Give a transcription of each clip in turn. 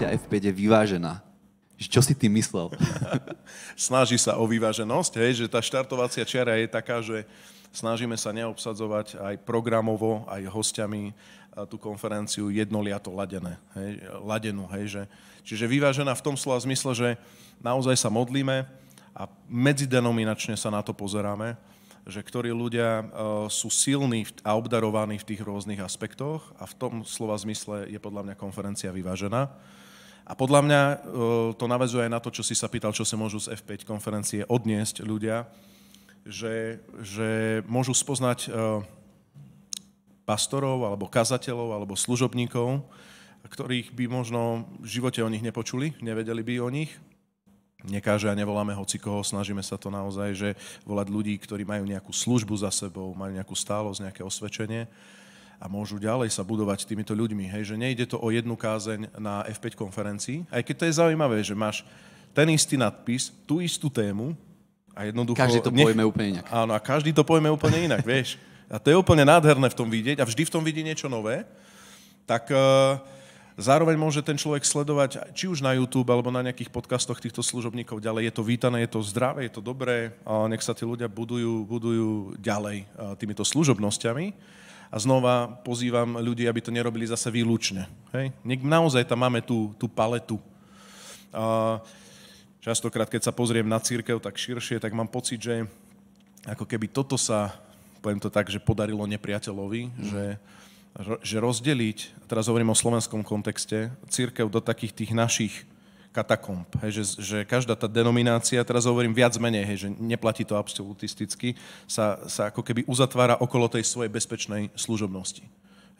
relácia F5 je vyvážená. Čo si ty myslel? Snaží sa o vyváženosť, hej, že tá štartovacia čiara je taká, že snažíme sa neobsadzovať aj programovo, aj hostiami tú konferenciu jednoliato ladené, hej, ladenú. Hej, že, čiže vyvážená v tom slova zmysle, že naozaj sa modlíme a medzidenominačne sa na to pozeráme, že ktorí ľudia e, sú silní a obdarovaní v tých rôznych aspektoch a v tom slova zmysle je podľa mňa konferencia vyvážená. A podľa mňa e, to navezuje aj na to, čo si sa pýtal, čo sa môžu z F5 konferencie odniesť ľudia, že, že môžu spoznať e, pastorov, alebo kazateľov, alebo služobníkov, ktorých by možno v živote o nich nepočuli, nevedeli by o nich. Nekáže a nevoláme hoci koho, snažíme sa to naozaj, že volať ľudí, ktorí majú nejakú službu za sebou, majú nejakú stálosť, nejaké osvedčenie a môžu ďalej sa budovať týmito ľuďmi. Hej, že nejde to o jednu kázeň na F5 konferencii, aj keď to je zaujímavé, že máš ten istý nadpis, tú istú tému a jednoducho... Každý to nech... pojme úplne inak. Áno, a každý to pojme úplne inak, vieš. A to je úplne nádherné v tom vidieť a vždy v tom vidí niečo nové. Tak eh, zároveň môže ten človek sledovať či už na YouTube alebo na nejakých podcastoch týchto služobníkov ďalej. Je to vítané, je to zdravé, je to dobré. A nech sa tí ľudia budujú, budujú ďalej eh, týmito služobnosťami a znova pozývam ľudí, aby to nerobili zase výlučne. Hej? naozaj tam máme tú, tú paletu. A častokrát, keď sa pozriem na církev tak širšie, tak mám pocit, že ako keby toto sa, poviem to tak, že podarilo nepriateľovi, mm. že že rozdeliť, teraz hovorím o slovenskom kontexte, církev do takých tých našich katakomb. Hej, že, že každá tá denominácia, teraz hovorím viac menej, hej, že neplatí to absolutisticky, sa, sa ako keby uzatvára okolo tej svojej bezpečnej služobnosti.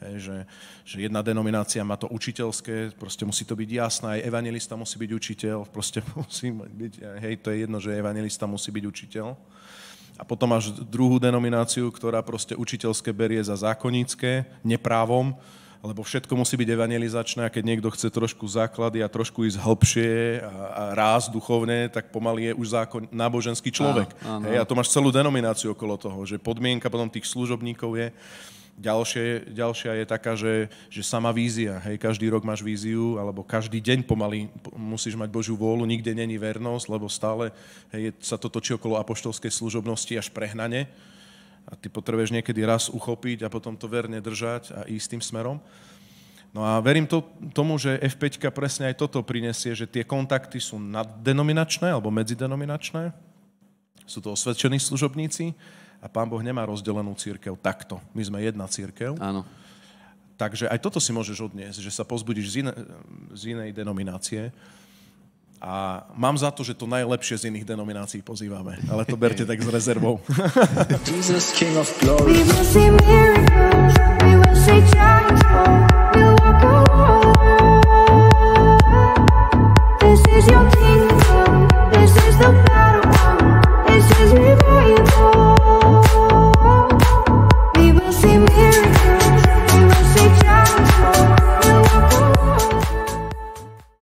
Hej, že, že jedna denominácia má to učiteľské, proste musí to byť jasné, aj evangelista musí byť učiteľ, proste musí byť, hej, to je jedno, že evangelista musí byť učiteľ. A potom máš druhú denomináciu, ktorá proste učiteľské berie za zákonické, neprávom, lebo všetko musí byť evangelizačné a keď niekto chce trošku základy a trošku ísť hlbšie a, a ráz duchovne, tak pomaly je už zákon, náboženský človek. Á, Hej, a to máš celú denomináciu okolo toho, že podmienka potom tých služobníkov je, Ďalšie, ďalšia je taká, že, že sama vízia. Hej, každý rok máš víziu, alebo každý deň pomaly musíš mať Božiu vôľu, nikde není vernosť, lebo stále hej, sa to točí okolo apoštolskej služobnosti až prehnane a ty potrebuješ niekedy raz uchopiť a potom to verne držať a ísť tým smerom. No a verím to, tomu, že F5 presne aj toto prinesie, že tie kontakty sú naddenominačné alebo medzidenominačné. Sú to osvedčení služobníci a pán Boh nemá rozdelenú církev takto. My sme jedna církev. Áno. Takže aj toto si môžeš odniesť, že sa pozbudíš z, iné, z inej denominácie a mám za to, že to najlepšie z iných denominácií pozývame. Ale to berte tak s rezervou. Jesus, King of Glory.